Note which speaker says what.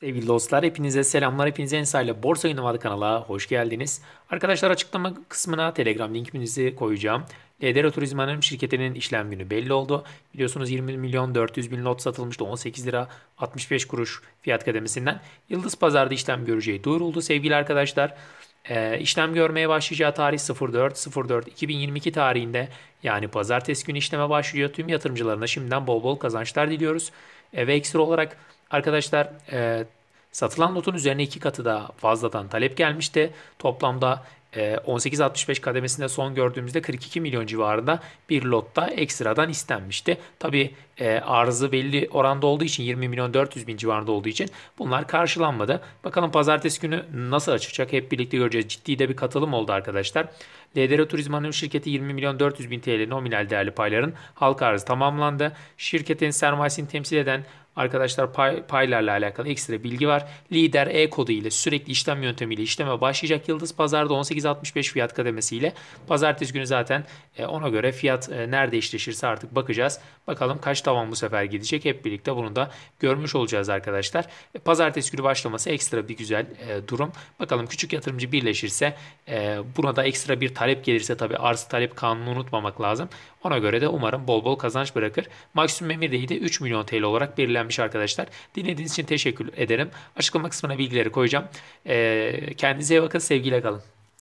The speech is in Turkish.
Speaker 1: Sevgili dostlar hepinize selamlar. Hepinize Ensayla Borsa Yayınlamadı kanala hoş geldiniz. Arkadaşlar açıklama kısmına Telegram linkimizi koyacağım. LDR Turizm Anonim şirketinin işlem günü belli oldu. Biliyorsunuz 20 milyon 400 bin lot satılmıştı 18 lira 65 kuruş fiyat kademesinden. Yıldız Pazar'da işlem göreceği duyuruldu sevgili arkadaşlar. E, işlem görmeye başlayacağı tarih 04.04.2022 tarihinde yani pazartesi günü işleme başlıyor. Tüm yatırımcılarına şimdiden bol bol kazançlar diliyoruz. E, ve ekstra olarak Arkadaşlar e, satılan lotun üzerine iki katı daha fazladan talep gelmişti. Toplamda 18.65 e, kademesinde son gördüğümüzde 42 milyon civarında bir lotta ekstradan istenmişti. Tabi e, arzı belli oranda olduğu için 20 milyon 400 bin civarında olduğu için bunlar karşılanmadı. Bakalım pazartesi günü nasıl açacak? hep birlikte göreceğiz. Ciddi de bir katılım oldu arkadaşlar. LDR Turizm Anonim Şirketi 20 milyon 400 bin TL nominal değerli payların halka arzı tamamlandı. Şirketin sermayesini temsil eden Arkadaşlar pay, paylarla alakalı ekstra bilgi var. Lider E kodu ile sürekli işlem yöntemiyle işleme başlayacak. Yıldız pazarda 18.65 fiyat kademesiyle. Pazartesi günü zaten e, ona göre fiyat e, nerede eşleşirse artık bakacağız. Bakalım kaç tavan bu sefer gidecek. Hep birlikte bunu da görmüş olacağız arkadaşlar. E, Pazartesi günü başlaması ekstra bir güzel durum. Bakalım küçük yatırımcı birleşirse buna da ekstra bir talep gelirse tabi arz talep kanunu unutmamak lazım. Ona göre de umarım bol bol kazanç bırakır. Maksimum emirdeyi de 3 milyon TL olarak belirlenmiş arkadaşlar. Dinlediğiniz için teşekkür ederim. Açıklama kısmına bilgileri koyacağım. Ee, kendinize iyi bakın. Sevgiyle kalın.